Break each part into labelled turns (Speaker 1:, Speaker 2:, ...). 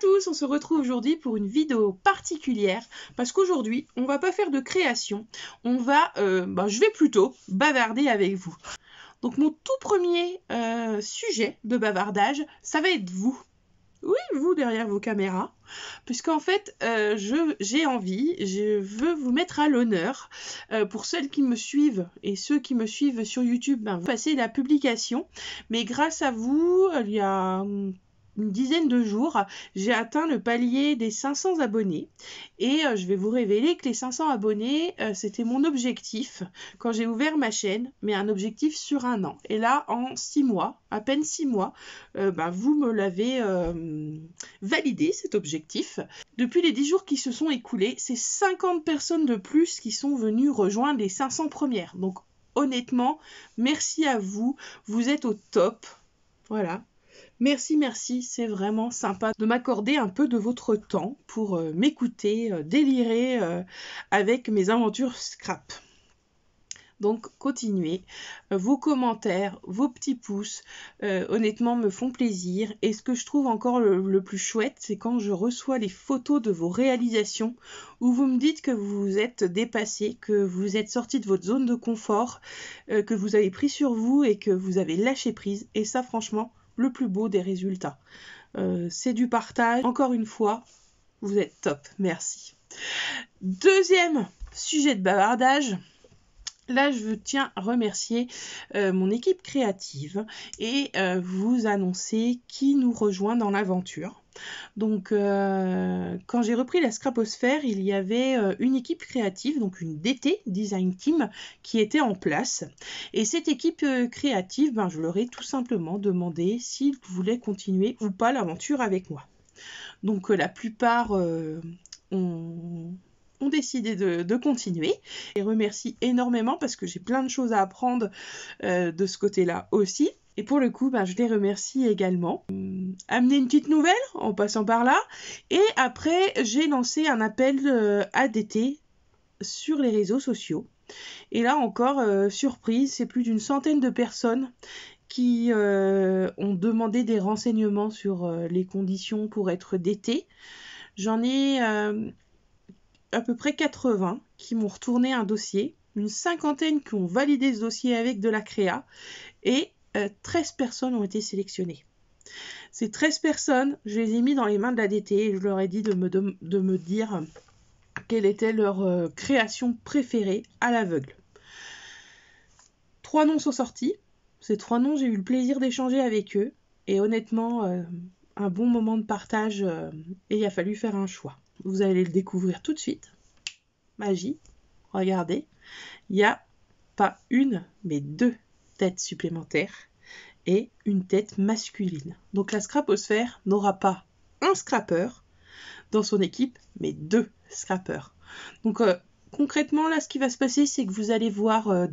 Speaker 1: tous, on se retrouve aujourd'hui pour une vidéo particulière parce qu'aujourd'hui on va pas faire de création, on va, euh, ben, je vais plutôt bavarder avec vous. Donc mon tout premier euh, sujet de bavardage, ça va être vous. Oui, vous derrière vos caméras, puisqu'en fait, euh, je j'ai envie, je veux vous mettre à l'honneur. pour celles qui me suivent et ceux qui me suivent sur YouTube, ben, vous passez la publication. Mais grâce à vous, il y a hmm, une dizaine de jours, j'ai atteint le palier des 500 abonnés. Et euh, je vais vous révéler que les 500 abonnés, euh, c'était mon objectif quand j'ai ouvert ma chaîne, mais un objectif sur un an. Et là, en six mois, à peine six mois, euh, bah, vous me l'avez validé cet objectif. Depuis les 10 jours qui se sont écoulés, c'est 50 personnes de plus qui sont venues rejoindre les 500 premières. Donc honnêtement, merci à vous, vous êtes au top. Voilà, Merci, merci, c'est vraiment sympa de m'accorder un peu de votre temps pour euh, m'écouter, euh, délirer euh, avec mes aventures scrap. Donc continuez. Vos commentaires, vos petits pouces, honnêtement, me font plaisir. Et ce que je trouve encore le, plus chouette, c'est quand je reçois les photos de vos réalisations où vous me dites que vous vous êtes dépassé, que vous êtes sorti de votre zone de confort, que vous avez pris sur vous et que vous avez lâché prise. Et ça, franchement, le plus beau des résultats. Euh, c'est du partage. Encore une fois, vous êtes top. Merci. Deuxième sujet de bavardage. Là, je tiens à remercier euh, mon équipe créative et euh, vous annoncer qui nous rejoint dans l'aventure. Donc, euh, quand j'ai repris la Scraposphère, il y avait euh, une équipe créative, donc une DT, Design Team, qui était en place. Et cette équipe euh, créative, ben, je leur ai tout simplement demandé s'ils voulaient continuer ou pas l'aventure avec moi. Donc, la plupart ont décidé de, continuer et remercie énormément parce que j'ai plein de choses à apprendre de ce côté-là aussi. Et pour le coup, ben, je les remercie également. Euh, amener une petite nouvelle en passant par là. Et après, j'ai lancé un appel à euh, ADT sur les réseaux sociaux. Et là encore, euh, surprise, c'est plus d'une centaine de personnes qui ont demandé des renseignements sur les conditions pour être d'été. J'en ai à peu près 80 qui m'ont retourné un dossier, une cinquantaine qui ont validé ce dossier avec de la créa et 13 euh, personnes ont été sélectionnées. Ces 13 personnes, je les ai mis dans les mains de la DT et je leur ai dit de me, de, me dire quelle était leur euh, création préférée à l'aveugle. Trois noms sont sortis. Ces trois noms, j'ai eu le plaisir d'échanger avec eux. Et honnêtement, euh, un bon moment de partage et il a fallu faire un choix. Vous allez le découvrir tout de suite. Magie, regardez, il n'y a pas une, mais deux tête supplémentaire et une tête masculine. Donc la scraposphère n'aura pas un scrapper dans son équipe, mais deux scrappers. Donc euh, concrètement, là, ce qui va se passer, c'est que vous allez voir euh,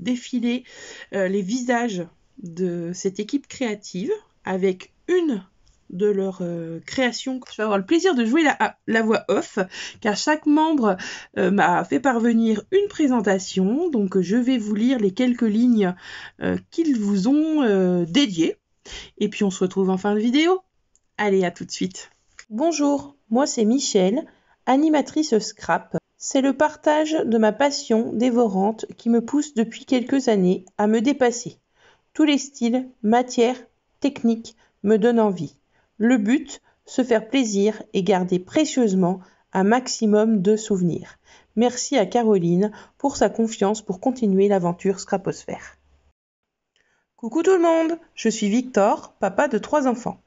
Speaker 1: défiler euh, les visages de cette équipe créative avec une de leur euh, création. Je vais avoir le plaisir de jouer la, voix off, car chaque membre euh, m'a fait parvenir une présentation. Donc je vais vous lire les quelques lignes euh, qu'ils vous ont dédiées. Et puis on se retrouve en fin de vidéo. Allez, à tout de suite. Bonjour, moi c'est Michel, animatrice Scrap. C'est le partage de ma passion dévorante qui me pousse depuis quelques années à me dépasser. Tous les styles, matières, techniques me donnent envie. Le but, se faire plaisir et garder précieusement un maximum de souvenirs. Merci à Caroline pour sa confiance pour continuer l'aventure Scraposphère. Coucou tout le monde, je suis Victor, papa de trois enfants.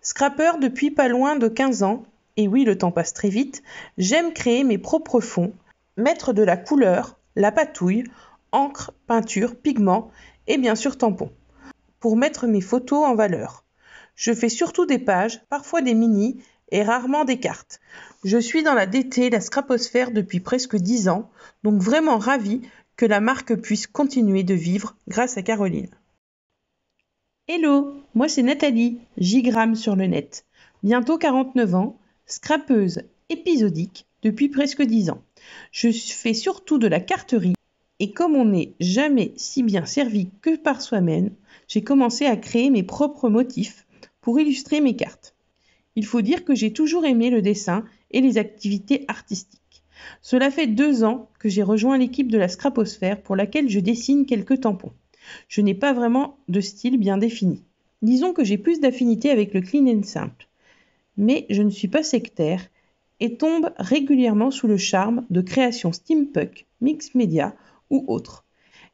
Speaker 1: Scrapper depuis pas loin de 15 ans, et oui le temps passe très vite, j'aime créer mes propres fonds, mettre de la couleur, la patouille, encre, peinture, pigments et bien sûr tampons, pour mettre mes photos en valeur. Je fais surtout des pages, parfois des minis et rarement des cartes. Je suis dans la DT, la Scraposphère, depuis presque 10 ans, donc vraiment ravie que la marque puisse continuer de vivre grâce à Caroline. Hello, moi c'est Nathalie, Gigramme sur le net. Bientôt 49 ans, scrapeuse épisodique depuis presque 10 ans. Je fais surtout de la carterie et comme on n'est jamais si bien servi que par soi-même, j'ai commencé à créer mes propres motifs pour illustrer mes cartes, il faut dire que j'ai toujours aimé le dessin et les activités artistiques. Cela fait deux ans que j'ai rejoint l'équipe de la Scraposphère pour laquelle je dessine quelques tampons. Je n'ai pas vraiment de style bien défini. Disons que j'ai plus d'affinité avec le clean and simple. Mais je ne suis pas sectaire et tombe régulièrement sous le charme de créations steampunk, mix Media ou autres.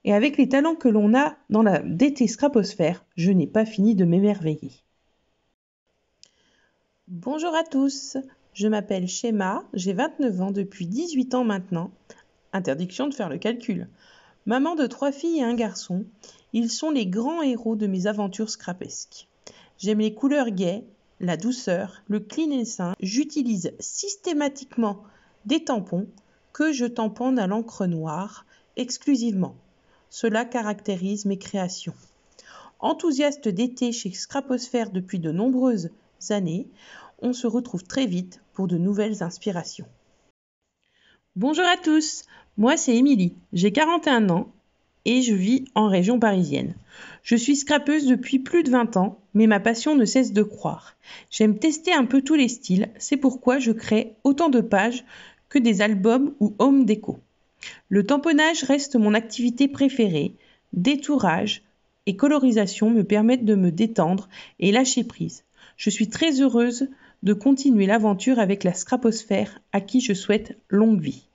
Speaker 1: Et avec les talents que l'on a dans la DT Scraposphère, je n'ai pas fini de m'émerveiller. Bonjour à tous, je m'appelle Shema, j'ai 29 ans depuis 18 ans maintenant. Interdiction de faire le calcul. Maman de trois filles et un garçon, ils sont les grands héros de mes aventures scrapesques. J'aime les couleurs gaies, la douceur, le clean et sain. J'utilise systématiquement des tampons que je tamponne à l'encre noire exclusivement. Cela caractérise mes créations. Enthousiaste d'été chez Scraposphère depuis de nombreuses années, on se retrouve très vite pour de nouvelles inspirations. Bonjour à tous, moi c'est Émilie, j'ai 41 ans et je vis en région parisienne. Je suis scrapeuse depuis plus de 20 ans, mais ma passion ne cesse de croire. J'aime tester un peu tous les styles, c'est pourquoi je crée autant de pages que des albums ou home déco. Le tamponnage reste mon activité préférée, détourage et colorisation me permettent de me détendre et lâcher prise. Je suis très heureuse de continuer l'aventure avec la Scraposphère, à qui je souhaite longue vie.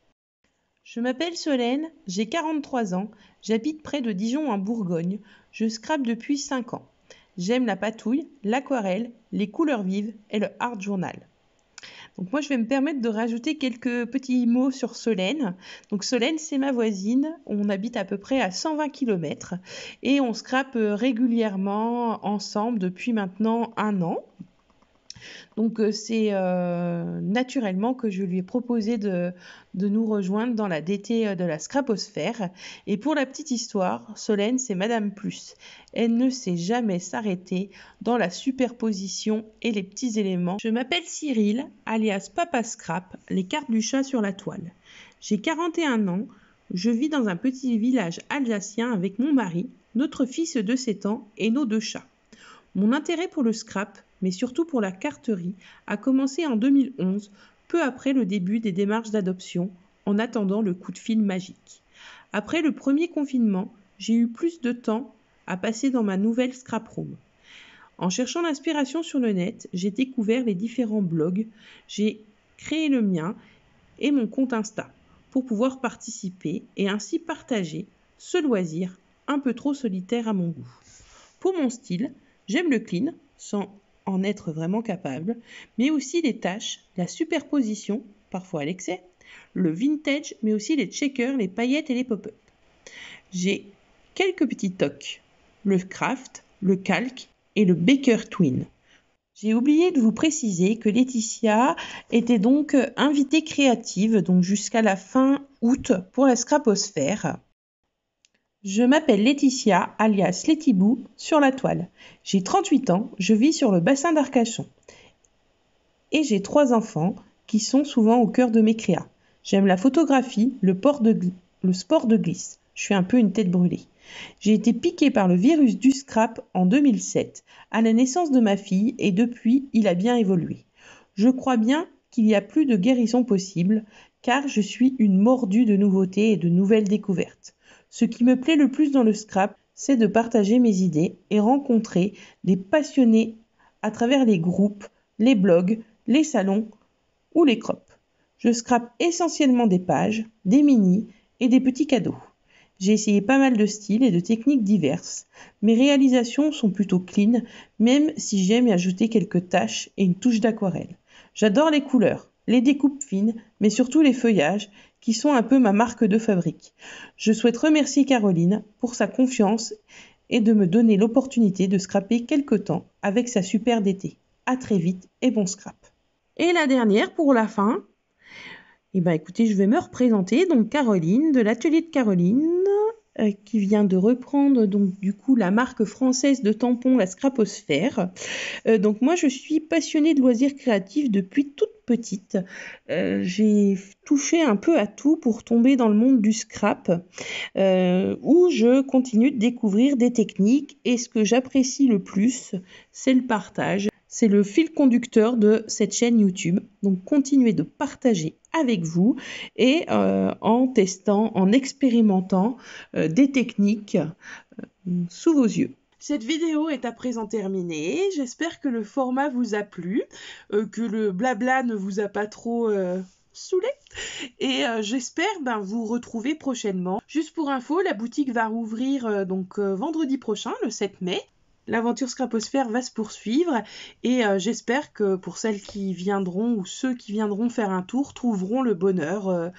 Speaker 1: Je m'appelle Solène, j'ai 43 ans, j'habite près de Dijon en Bourgogne, je scrape depuis 5 ans. J'aime la patouille, l'aquarelle, les couleurs vives et le hard journal. Donc moi, je vais me permettre de rajouter quelques petits mots sur Solène. Donc Solène, c'est ma voisine. On habite à peu près à 120 km et on scrape euh, régulièrement ensemble depuis maintenant un an. Donc euh, c'est euh, naturellement que je lui ai proposé de, de nous rejoindre dans la DT euh, de la scraposphère. Et pour la petite histoire, Solène, c'est Madame Plus. Elle ne sait jamais s'arrêter dans la superposition et les petits éléments. Je m'appelle Cyril, alias Papa Scrap, les cartes du chat sur la toile. J'ai 41 ans, je vis dans un petit village alsacien avec mon mari, notre fils de 7 ans et nos deux chats. Mon intérêt pour le scrap mais surtout pour la carterie, a commencé en 2011, peu après le début des démarches d'adoption, en attendant le coup de fil magique. Après le premier confinement, j'ai eu plus de temps à passer dans ma nouvelle scrap room. En cherchant l'inspiration sur le net, j'ai découvert les différents blogs, j'ai créé le mien et mon compte Insta pour pouvoir participer et ainsi partager ce loisir un peu trop solitaire à mon goût. Pour mon style, j'aime le clean, sans en être vraiment capable, mais aussi les tâches, la superposition, parfois à l'excès, le vintage, mais aussi les checkers, les paillettes et les pop-up. J'ai quelques petits tocs, le craft, le calque et le Baker Twin. J'ai oublié de vous préciser que Laetitia était donc invitée créative donc jusqu'à la fin août pour la Scraposphère. Je m'appelle Laetitia, alias Letibou, sur la toile. J'ai 38 ans, je vis sur le bassin d'Arcachon. Et j'ai trois enfants qui sont souvent au cœur de mes créas. J'aime la photographie, le, le sport de glisse. Je suis un peu une tête brûlée. J'ai été piquée par le virus du scrap en 2007, à la naissance de ma fille, et depuis, il a bien évolué. Je crois bien qu'il n'y a plus de guérison possible, car je suis une mordue de nouveautés et de nouvelles découvertes. Ce qui me plaît le plus dans le scrap, c'est de partager mes idées et rencontrer des passionnés à travers les groupes, les blogs, les salons ou les crops. Je scrape essentiellement des pages, des minis et des petits cadeaux. J'ai essayé pas mal de styles et de techniques diverses. Mes réalisations sont plutôt clean, même si j'aime y ajouter quelques taches et une touche d'aquarelle. J'adore les couleurs, les découpes fines, mais surtout les feuillages qui sont un peu ma marque de fabrique. Je souhaite remercier Caroline pour sa confiance et de me donner l'opportunité de scraper quelques temps avec sa super d'été. À très vite et bon scrap. Et la dernière pour la fin. Eh ben écoutez, je vais me représenter donc Caroline de l'atelier de Caroline. Euh, qui vient de reprendre donc du coup la marque française de tampons, la Scraposphère. Euh, donc moi je suis passionnée de loisirs créatifs depuis toute petite. Euh, j'ai touché un peu à tout pour tomber dans le monde du scrap, où je continue de découvrir des techniques et ce que j'apprécie le plus, c'est le partage. C'est le fil conducteur de cette chaîne YouTube. Donc continuez de partager avec vous et euh, en testant, en expérimentant euh, des techniques euh, sous vos yeux. Cette vidéo est à présent terminée. J'espère que le format vous a plu, que le blabla ne vous a pas trop saoulé. Et j'espère ben, vous retrouver prochainement. Juste pour info, la boutique va rouvrir donc vendredi prochain, le 7 mai, L'aventure Scraposphère va se poursuivre et euh, j'espère que pour celles qui viendront ou ceux qui viendront faire un tour trouveront le bonheur euh,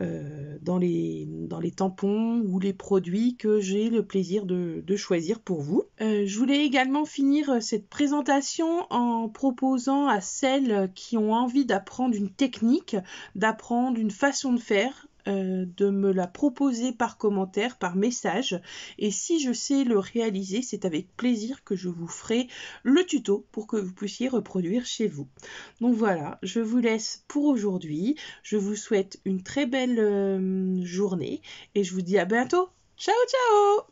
Speaker 1: euh, dans, les, dans les tampons ou les produits que j'ai le plaisir de, de, choisir pour vous. je voulais également finir cette présentation en proposant à celles qui ont envie d'apprendre une technique, d'apprendre une façon de faire, euh, de me la proposer par commentaire, par message. Et si je sais le réaliser, c'est avec plaisir que je vous ferai le tuto pour que vous puissiez reproduire chez vous. Donc voilà, je vous laisse pour aujourd'hui. Je vous souhaite une très belle euh, journée et je vous dis à bientôt. Ciao ciao